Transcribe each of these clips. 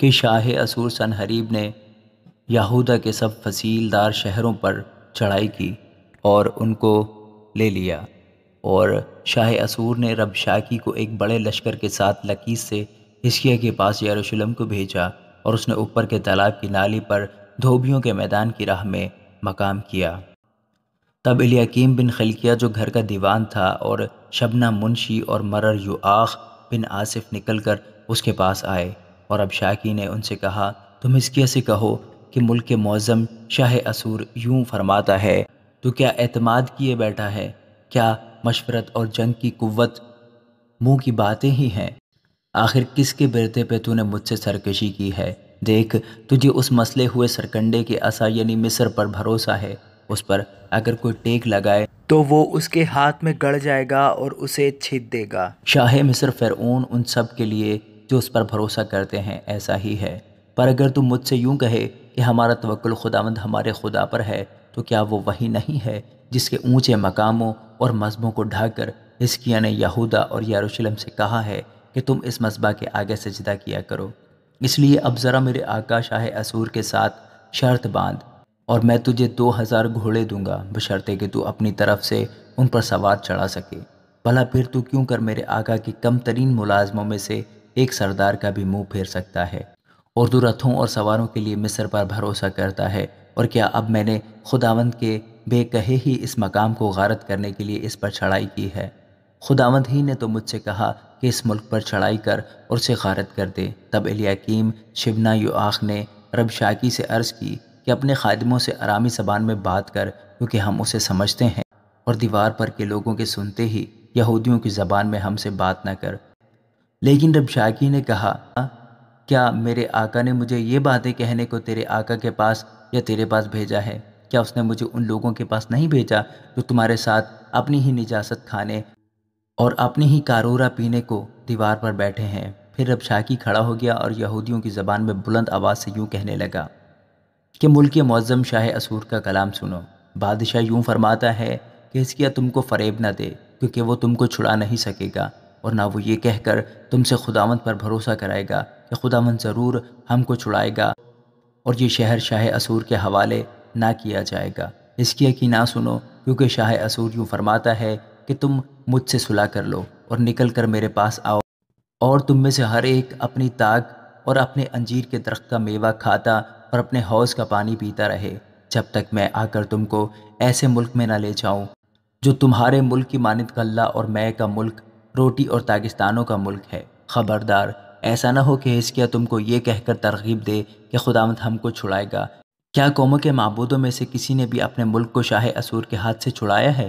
کہ شاہ اسور حریب نے یہودہ کے سب فصیل دار شہروں پر چڑھائی کی اور ان کو لے لیا اور شاہ اسور نے رب شاکی کو ایک بڑے لشکر کے ساتھ لکیس سے حسکیہ کے پاس یروشلم کو بھیجا اور اس نے اوپر کے تالاب کی نالی پر دھوبیوں کے میدان کی راہ میں مقام کیا تب الیاکیم بن خلقیہ جو گھر کا دیوان تھا اور شبنا منشی اور مرر یو آخ بن آصف نکل کر اس کے پاس آئے اور اب شاکی نے ان سے کہا تم اس سے کہو کہ ملک کے شاہ اسور یوں فرماتا ہے تو کیا اعتماد کیے بیٹھا ہے کیا مشورت اور جنگ کی قوت منہ کی باتیں ہی ہیں آخر کس کے برتے پہ تو نے مجھ سے سرکشی کی ہے دیکھ تجھے اس مسئلے ہوئے سرکنڈے کے اسا یعنی مصر پر بھروسہ ہے اس پر اگر کوئی ٹیک لگائے تو وہ اس کے ہاتھ میں گڑ جائے گا اور اسے چھت دے گا شاہ مصر فرعون ان سب کے لیے جو اس پر بھروسہ کرتے ہیں ایسا ہی ہے پر اگر تم مجھ سے یوں کہے کہ ہمارا توکل خدا مند ہمارے خدا پر ہے تو کیا وہ وہی نہیں ہے جس کے اونچے مقاموں اور مذہبوں کو ڈھا کر اسکیا نے یہودا اور یاروشلم سے کہا ہے کہ تم اس مذبح کے آگے سجدہ کیا کرو اس لیے اب ذرا میرے آقا شاہ اسور کے ساتھ شرط باندھ اور میں تجھے دو ہزار گھوڑے دوں گا بشرطے کہ تو اپنی طرف سے ان پر سوار چڑھا سکے بھلا پھر تو کیوں کر میرے آقا کی کم ترین ملازموں میں سے ایک سردار کا بھی منہ پھیر سکتا ہے اردو رتھوں اور سواروں کے لیے مصر پر بھروسہ کرتا ہے اور کیا اب میں نے خداوند کے بے کہے ہی اس مقام کو غارت کرنے کے لیے اس پر چڑھائی کی ہے خداوند ہی نے تو مجھ سے کہا کہ اس ملک پر چڑھائی کر اور اسے غارت کر دے تب الیاکیم شبنا یو آخ نے رب شاکی سے عرض کی کہ اپنے خادموں سے آرامی زبان میں بات کر کیونکہ ہم اسے سمجھتے ہیں اور دیوار پر کے لوگوں کے سنتے ہی یہودیوں کی زبان میں ہم سے بات نہ کر لیکن شاکی نے کہا کیا میرے آقا نے مجھے یہ باتیں کہنے کو تیرے آقا کے پاس یا تیرے پاس بھیجا ہے کیا اس نے مجھے ان لوگوں کے پاس نہیں بھیجا جو تمہارے ساتھ اپنی ہی نجاست کھانے اور اپنی ہی کارورا پینے کو دیوار پر بیٹھے ہیں پھر رب شاکی کھڑا ہو گیا اور یہودیوں کی زبان میں بلند آواز سے یوں کہنے لگا کہ ملک معظم شاہ اسور کا کلام سنو بادشاہ یوں فرماتا ہے کہ اس کیا تم کو فریب نہ دے کیونکہ وہ تم کو چھڑا نہیں سکے گا اور نہ وہ یہ کہہ کر تم سے خداوند پر بھروسہ کرائے گا کہ خداوند ضرور ہم کو چھڑائے گا اور یہ شہر شاہ اسور کے حوالے نہ کیا جائے گا اس کی نہ سنو کیونکہ شاہ اسور یوں فرماتا ہے کہ تم مجھ سے صلاح کر لو اور نکل کر میرے پاس آؤ اور تم میں سے ہر ایک اپنی تاگ اور اپنے انجیر کے درخت کا میوہ کھاتا اور اپنے حوض کا پانی پیتا رہے جب تک میں آ کر تم کو ایسے ملک میں نہ لے جاؤں جو تمہارے ملک کی مانند اللہ اور میں کا ملک روٹی اور تاکستانوں کا ملک ہے خبردار ایسا نہ ہو کہ حسکیہ تم کو یہ کہہ کر ترغیب دے کہ خدامت ہم کو چھڑائے گا کیا قوموں کے معبودوں میں سے کسی نے بھی اپنے ملک کو شاہ اسور کے ہاتھ سے چھڑایا ہے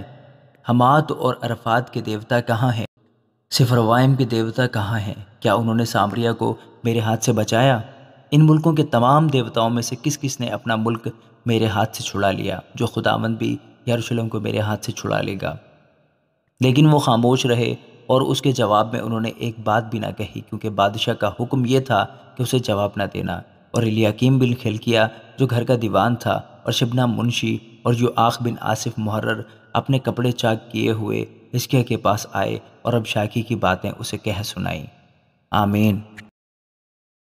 حمات اور عرفات کے دیوتا کہاں ہیں صفر کے دیوتا کہاں ہیں کیا انہوں نے سامریا کو میرے ہاتھ سے بچایا ان ملکوں کے تمام دیوتاؤں میں سے کس کس نے اپنا ملک میرے ہاتھ سے چھڑا لیا جو خداوند بھی یروشلم کو میرے ہاتھ سے چھڑا لے گا لیکن وہ خاموش رہے اور اس کے جواب میں انہوں نے ایک بات بھی نہ کہی کیونکہ بادشاہ کا حکم یہ تھا کہ اسے جواب نہ دینا اور الیاکیم بن کھلکیا جو گھر کا دیوان تھا اور شبنا منشی اور جو آخ بن آصف محرر اپنے کپڑے چاک کیے ہوئے اسکیہ کے پاس آئے اور اب شاکی کی باتیں اسے کہہ سنائیں آمین